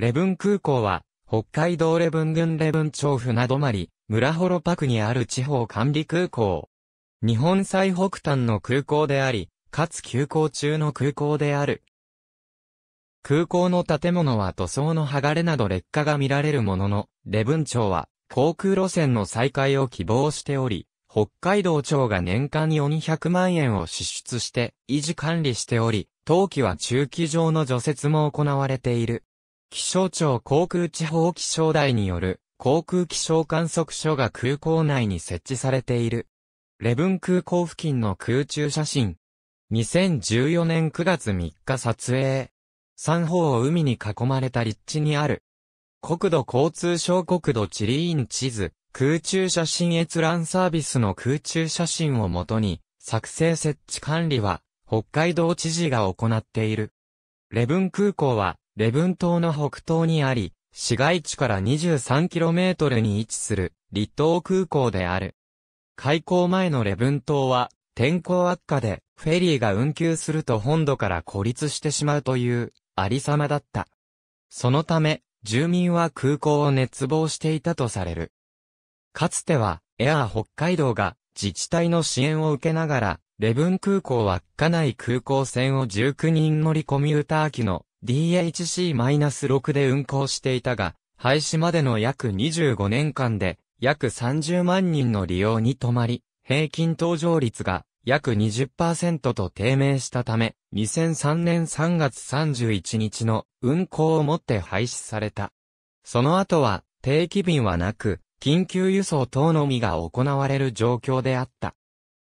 レブン空港は、北海道レブン郡レブン町船泊、村幌パクにある地方管理空港。日本最北端の空港であり、かつ休港中の空港である。空港の建物は塗装の剥がれなど劣化が見られるものの、レブン町は航空路線の再開を希望しており、北海道庁が年間400万円を支出して維持管理しており、冬季は中期場の除雪も行われている。気象庁航空地方気象台による航空気象観測所が空港内に設置されている。レブン空港付近の空中写真。2014年9月3日撮影。三方を海に囲まれた立地にある。国土交通省国土地理院地図、空中写真閲覧サービスの空中写真をもとに、作成設置管理は、北海道知事が行っている。レブン空港は、礼文島の北東にあり、市街地から 23km に位置する、離島空港である。開港前の礼文島は、天候悪化で、フェリーが運休すると本土から孤立してしまうという、ありさまだった。そのため、住民は空港を熱望していたとされる。かつては、エアー北海道が自治体の支援を受けながら、レブン空港は稚内空港線を19人乗りコミューター機の DHC-6 で運行していたが、廃止までの約25年間で、約30万人の利用に止まり、平均搭乗率が約20%と低迷したため、2003年3月31日の運行をもって廃止された。その後は定期便はなく、緊急輸送等のみが行われる状況であった。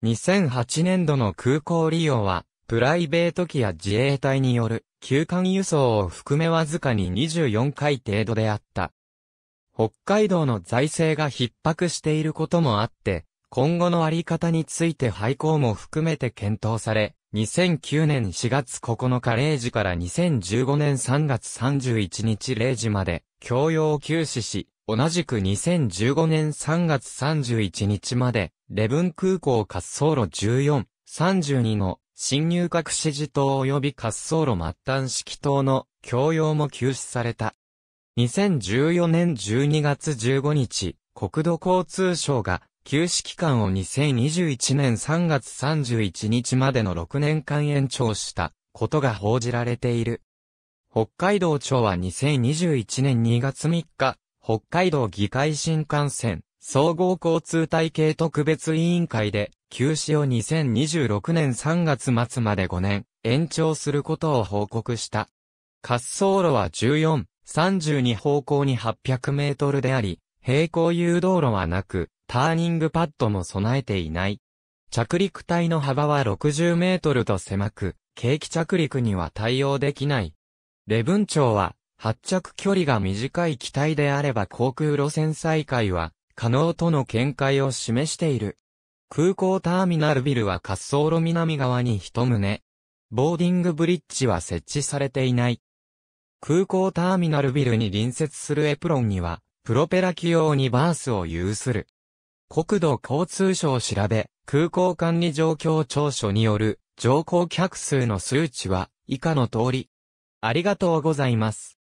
2008年度の空港利用は、プライベート機や自衛隊による休艦輸送を含めわずかに24回程度であった。北海道の財政が逼迫していることもあって、今後のあり方について廃校も含めて検討され、2009年4月9日0時から2015年3月31日0時まで、教養を休止し、同じく2015年3月31日まで、レブン空港滑走路14、32の新入閣指示塔及び滑走路末端式塔の供用も休止された。2014年12月15日、国土交通省が休止期間を2021年3月31日までの6年間延長したことが報じられている。北海道庁は2021年2月3日、北海道議会新幹線総合交通体系特別委員会で休止を2026年3月末まで5年延長することを報告した。滑走路は14、32方向に800メートルであり、平行誘導路はなく、ターニングパッドも備えていない。着陸帯の幅は60メートルと狭く、景気着陸には対応できない。レブン長は、発着距離が短い機体であれば航空路線再開は可能との見解を示している。空港ターミナルビルは滑走路南側に一棟。ボーディングブリッジは設置されていない。空港ターミナルビルに隣接するエプロンには、プロペラ機用にバースを有する。国土交通省調べ、空港管理状況調書による乗降客数の数値は以下の通り。ありがとうございます。